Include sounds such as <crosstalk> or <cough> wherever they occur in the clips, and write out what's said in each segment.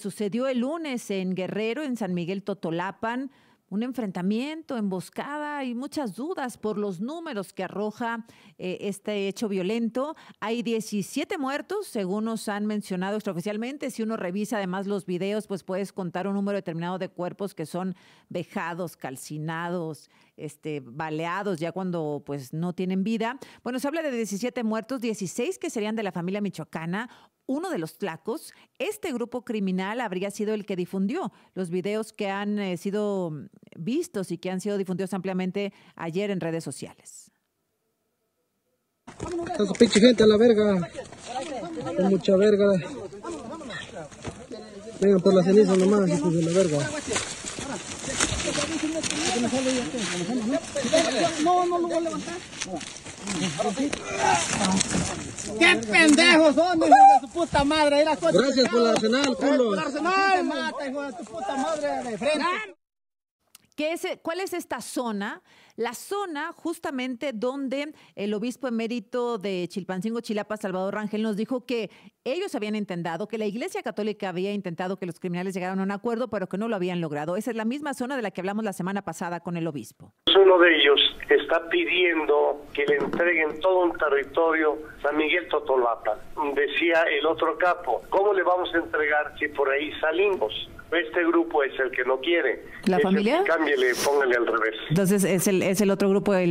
Sucedió el lunes en Guerrero, en San Miguel Totolapan, un enfrentamiento, emboscada y muchas dudas por los números que arroja eh, este hecho violento. Hay 17 muertos, según nos han mencionado extraoficialmente. Si uno revisa además los videos, pues puedes contar un número determinado de cuerpos que son vejados, calcinados, este, baleados ya cuando pues no tienen vida. Bueno, se habla de 17 muertos, 16 que serían de la familia michoacana, uno de los tlacos, este grupo criminal habría sido el que difundió los videos que han eh, sido vistos y que han sido difundidos ampliamente ayer en redes sociales. pinche gente a la verga. Con mucha verga. Vengan por la ceniza nomás, de la verga. No, no lo voy a levantar. ¡Qué pendejos son, hijo de su puta madre! Gracias por el arsenal, culo. arsenal! mata, hijo de tu puta madre! ¡De frente! ¿Qué es, ¿Cuál es esta zona? La zona justamente donde el obispo emérito de Chilpancingo, Chilapa, Salvador Rangel, nos dijo que ellos habían entendido que la Iglesia Católica había intentado que los criminales llegaran a un acuerdo, pero que no lo habían logrado. Esa es la misma zona de la que hablamos la semana pasada con el obispo. Pues uno de ellos está pidiendo que le entreguen todo un territorio San Miguel Totolapa. Decía el otro capo, ¿cómo le vamos a entregar si por ahí salimos? Este grupo es el que no quiere. ¿La familia? Cámbiale, póngale al revés. Entonces es el, es el otro grupo de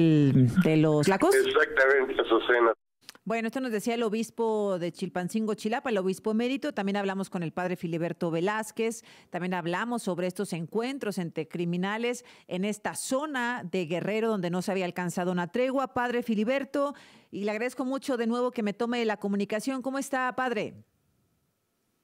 los lacos. Exactamente, Azucena. Bueno, esto nos decía el obispo de Chilpancingo, Chilapa, el obispo emérito. También hablamos con el padre Filiberto Velázquez. También hablamos sobre estos encuentros entre criminales en esta zona de Guerrero donde no se había alcanzado una tregua. Padre Filiberto, y le agradezco mucho de nuevo que me tome la comunicación. ¿Cómo está, padre?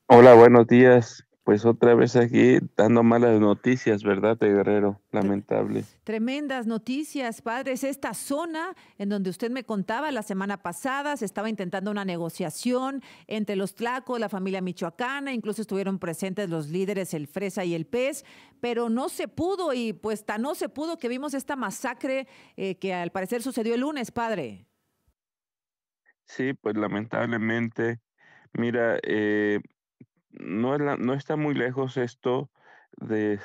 Hola, buenos días. Pues otra vez aquí dando malas noticias, ¿verdad, de Guerrero? Lamentable. Tremendas noticias, padres. Esta zona en donde usted me contaba la semana pasada, se estaba intentando una negociación entre los Tlacos, la familia michoacana, incluso estuvieron presentes los líderes, el Fresa y el Pez, pero no se pudo y pues tan no se pudo que vimos esta masacre eh, que al parecer sucedió el lunes, padre. Sí, pues lamentablemente, mira, eh, no, está muy lejos esto de,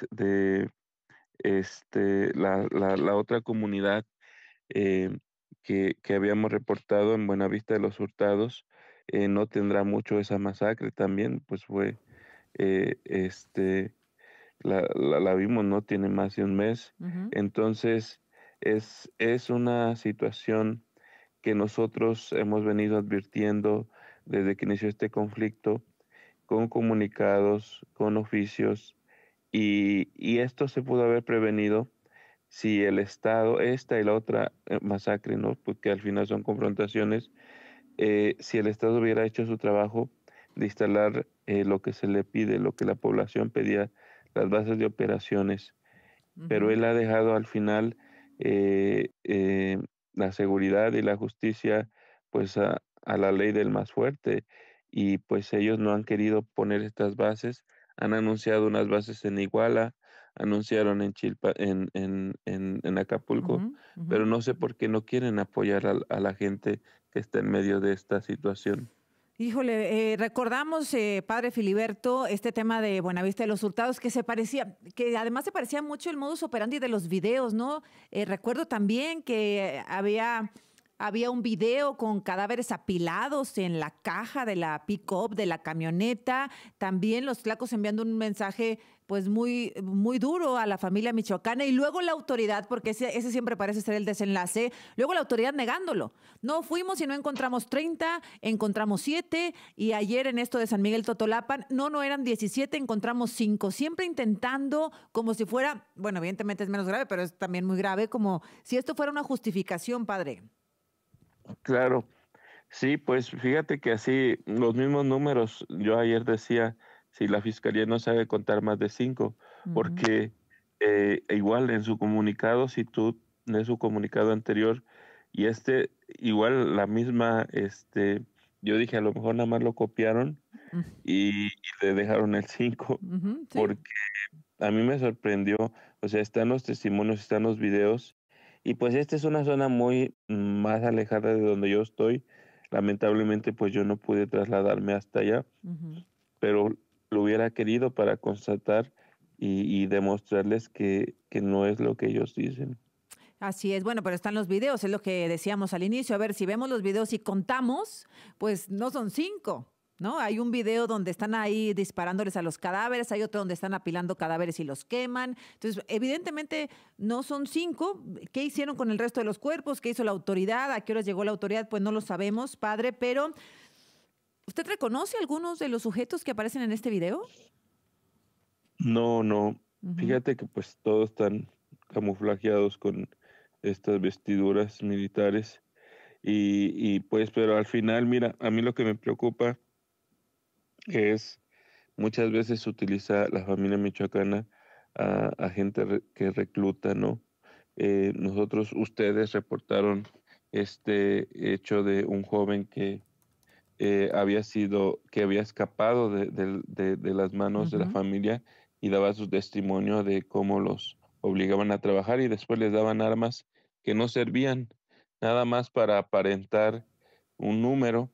este, la, otra comunidad eh, que, habíamos reportado en Buenavista de los Hurtados. Eh, no tendrá mucho esa masacre también, pues fue, eh, este, la, vimos, no tiene más de un mes. Entonces, es una situación que nosotros hemos venido advirtiendo desde que inició este conflicto con comunicados, con oficios, y, esto se pudo haber prevenido si el Estado, esta y la otra eh, masacre, ¿no? porque al final son confrontaciones, eh, si el Estado hubiera hecho su trabajo de instalar eh, lo que se le pide, lo que la población pedía, las bases de operaciones, pero él ha dejado al final la seguridad y la justicia pues a, a la ley del más fuerte y pues ellos no han querido poner estas bases. Han anunciado unas bases en Iguala, anunciaron en Chilpa, en, en, en, Acapulco, pero no sé por qué no quieren apoyar a, la gente que está en medio de esta situación. Híjole, eh, recordamos, eh, padre Filiberto, este tema de Buenavista de los Hurtados, que se parecía, que además se parecía mucho el modus operandi de los videos, ¿no? Eh, recuerdo también que había había un video con cadáveres apilados en la caja de la pick-up de la camioneta. También los tlacos enviando un mensaje pues muy, muy duro a la familia michoacana y luego la autoridad, porque ese, ese, siempre parece ser el desenlace, luego la autoridad negándolo. No fuimos y no encontramos 30, encontramos 7 y ayer en esto de San Miguel Totolapan, no, no eran 17, encontramos 5, siempre intentando como si fuera, bueno, evidentemente es menos grave, pero es también muy grave, como si esto fuera una justificación, padre. Claro, sí, pues fíjate que así los mismos números, yo ayer decía, si la fiscalía no sabe contar más de cinco, porque eh, igual en su comunicado, si tú, en su comunicado anterior, y este, igual la misma, este, yo dije, a lo mejor nada más lo copiaron mm. y, le dejaron el cinco, porque a mí me sorprendió, o sea, están los testimonios, están los videos, y pues esta es una zona muy más alejada de donde yo estoy. Lamentablemente pues yo no pude trasladarme hasta allá, pero lo hubiera querido para constatar y, demostrarles que, que no es lo que ellos dicen. Así es, bueno, pero están los videos, es lo que decíamos al inicio. A ver, si vemos los videos y contamos, pues no son cinco, ¿no? Hay un video donde están ahí disparándoles a los cadáveres, hay otro donde están apilando cadáveres y los queman. Entonces, evidentemente no son cinco. ¿Qué hicieron con el resto de los cuerpos? ¿Qué hizo la autoridad? ¿A qué horas llegó la autoridad? Pues no lo sabemos, padre, pero ¿usted reconoce algunos de los sujetos que aparecen en este video? No, no. Fíjate que pues todos están camuflajeados con estas vestiduras militares. y, pues, pero al final, mira, a mí lo que me preocupa que es muchas veces utiliza la familia michoacana a, gente que recluta, ¿no? Eh, nosotros, ustedes reportaron este hecho de un joven que eh, había sido, que había escapado de, las manos de la familia y daba su testimonio de cómo los obligaban a trabajar y después les daban armas que no servían nada más para aparentar un número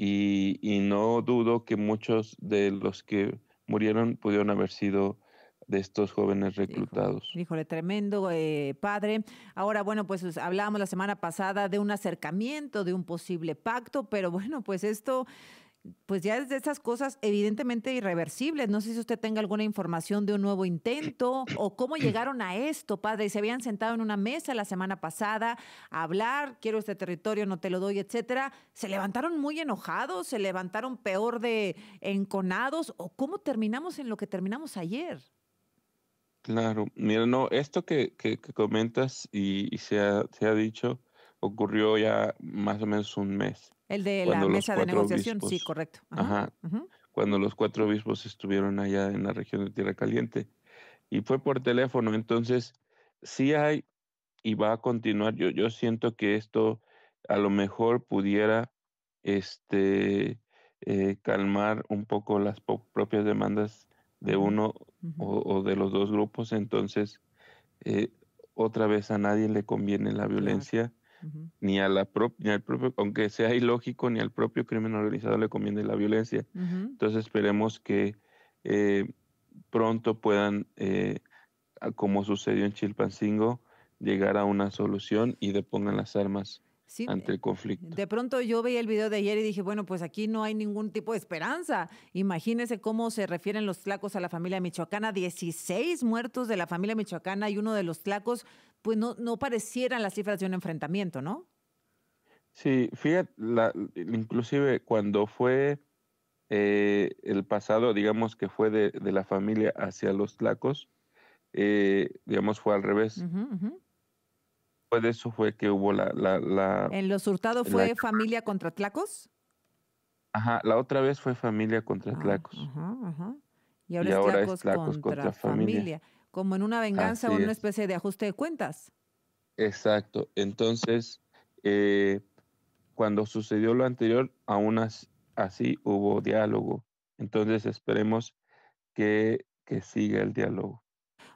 y, no dudo que muchos de los que murieron pudieron haber sido de estos jóvenes reclutados. Híjole, tremendo eh, padre. Ahora, bueno, pues hablábamos la semana pasada de un acercamiento, de un posible pacto, pero <laughs> bueno, pues esto pues ya es de esas cosas evidentemente irreversibles. No sé si usted tenga alguna información de un nuevo intento o cómo <clears throat> llegaron a esto, padre. Se habían sentado en una mesa la semana pasada a hablar, quiero este territorio, no te lo doy, etcétera. ¿Se levantaron muy enojados? ¿Se levantaron peor de enconados? ¿O cómo terminamos en lo que terminamos ayer? Claro, mira, no, esto que, comentas y, se, se ha dicho ocurrió ya más o menos un mes. El de la mesa de negociación, sí, correcto. Ajá, Cuando los cuatro obispos estuvieron allá en la región de Tierra Caliente. Y fue por teléfono. Entonces, sí hay y va a continuar. Yo, yo siento que esto a lo mejor pudiera este, eh, calmar un poco las propias demandas de uno o, de los dos grupos. Entonces, eh, otra vez a nadie le conviene la violencia ni, a la ni al propio, aunque sea ilógico, ni al propio crimen organizado le conviene la violencia. Entonces esperemos que eh, pronto puedan, eh, como sucedió en Chilpancingo, llegar a una solución y depongan las armas. ante el conflicto. De pronto yo veía el video de ayer y dije, bueno, pues aquí no hay ningún tipo de esperanza. Imagínense cómo se refieren los tlacos a la familia michoacana. 16 muertos de la familia michoacana y uno de los tlacos pues no, no parecieran las cifras de un enfrentamiento, ¿no? Sí, fíjate, inclusive cuando fue eh, el pasado, digamos que fue de, la familia hacia los tlacos, eh, digamos fue al revés. Pues de eso fue que hubo la... ¿En los hurtados fue familia contra tlacos? Ajá, la otra vez fue familia contra ah, tlacos. Ajá, ajá. Y ahora, es, tlacos contra, familia como en una venganza o en una especie de ajuste de cuentas. Exacto. Entonces, eh, cuando sucedió lo anterior, aún así hubo diálogo. Entonces esperemos que, siga el diálogo.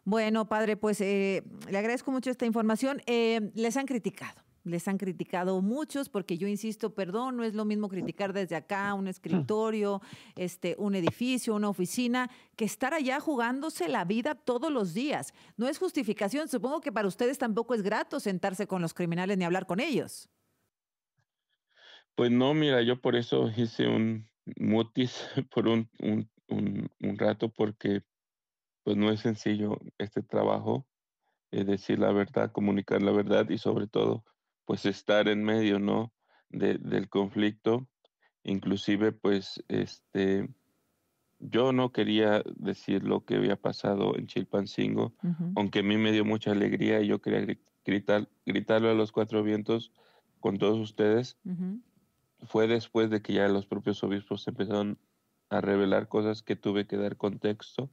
Bueno, padre, pues eh, le agradezco mucho esta información. Eh, les han criticado les han criticado muchos, porque yo insisto, perdón, no es lo mismo criticar desde acá un mm. escritorio, este, un edificio, una oficina, que estar allá jugándose la vida todos los días. No es justificación, supongo que para ustedes tampoco es grato sentarse con los criminales ni hablar con ellos. Pues no, mira, yo por eso hice un motis <laughs> por un, rato, porque pues no es sencillo este trabajo, es eh, decir la verdad, comunicar la verdad y sobre todo pues estar en medio, ¿no? del conflicto. Inclusive, pues, este, yo no quería decir lo que había pasado en Chilpancingo, aunque a mí me dio mucha alegría y yo quería gritar, gritarlo a los cuatro vientos con todos ustedes. Fue después de que ya los propios obispos empezaron a revelar cosas que tuve que dar contexto.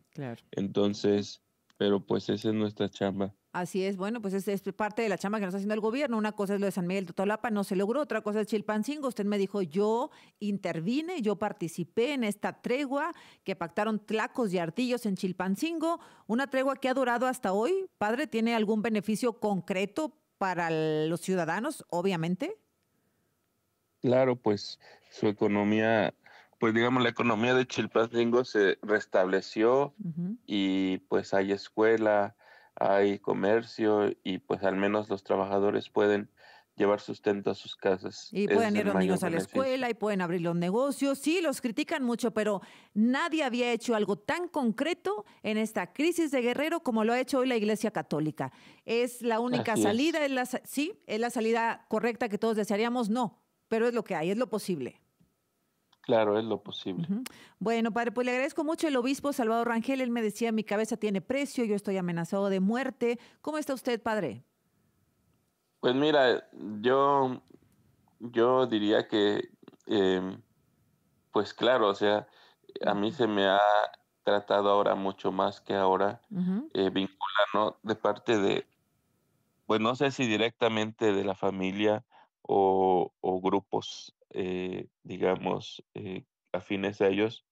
Entonces, pero pues esa es nuestra chamba, Así es, bueno, pues es, parte de la chamba que nos está haciendo el gobierno. Una cosa es lo de San Miguel Totolapa, no se logró, otra cosa es Chilpancingo. Usted me dijo, yo intervine, yo participé en esta tregua que pactaron tlacos y artillos en Chilpancingo, una tregua que ha durado hasta hoy. Padre, ¿tiene algún beneficio concreto para los ciudadanos, obviamente? Claro, pues su economía pues digamos la economía de Chilpancingo se restableció y pues hay escuela, hay comercio y pues al menos los trabajadores pueden llevar sustento a sus casas. Y pueden ir los niños a la escuela y pueden abrir los negocios. Sí, los critican mucho, pero nadie había hecho algo tan concreto en esta crisis de Guerrero como lo ha hecho hoy la Iglesia Católica. Es la única salida, sí, es la salida correcta que todos desearíamos, no, pero es lo que hay, es lo posible. Claro, es lo posible. Bueno, padre, pues le agradezco mucho el obispo Salvador Rangel. Él me decía, mi cabeza tiene precio, yo estoy amenazado de muerte. ¿Cómo está usted, padre? Pues mira, yo, yo diría que, em, pues claro, o sea, a mí se me ha tratado ahora mucho más que ahora eh, De parte de, pues no sé si directamente de la familia o, o grupos eh, digamos, eh, afines a ellos,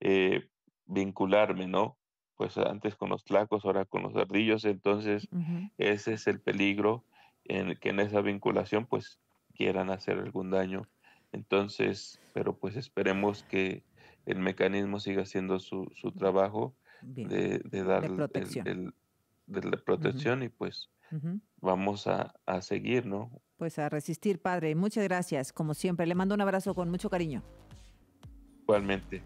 eh, vincularme, ¿no? Pues antes con los tlacos, ahora con los ardillos, entonces ese es el peligro en que en esa vinculación pues quieran hacer algún daño. Entonces, pero pues esperemos que el mecanismo siga haciendo su, trabajo de, dar de la protección y pues vamos a, a, seguir, ¿no? Pues a resistir, padre. Muchas gracias, como siempre. Le mando un abrazo con mucho cariño. Igualmente.